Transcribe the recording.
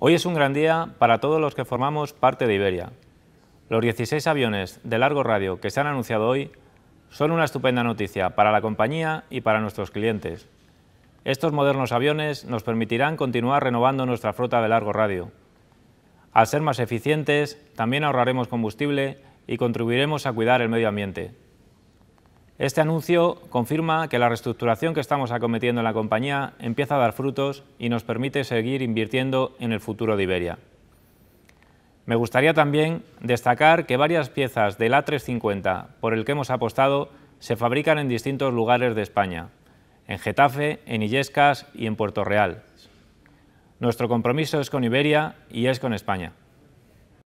Hoy es un gran día para todos los que formamos parte de Iberia. Los 16 aviones de largo radio que se han anunciado hoy son una estupenda noticia para la compañía y para nuestros clientes. Estos modernos aviones nos permitirán continuar renovando nuestra flota de largo radio. Al ser más eficientes, también ahorraremos combustible y contribuiremos a cuidar el medio ambiente. Este anuncio confirma que la reestructuración que estamos acometiendo en la compañía empieza a dar frutos y nos permite seguir invirtiendo en el futuro de Iberia. Me gustaría también destacar que varias piezas del A350 por el que hemos apostado se fabrican en distintos lugares de España, en Getafe, en Illescas y en Puerto Real. Nuestro compromiso es con Iberia y es con España.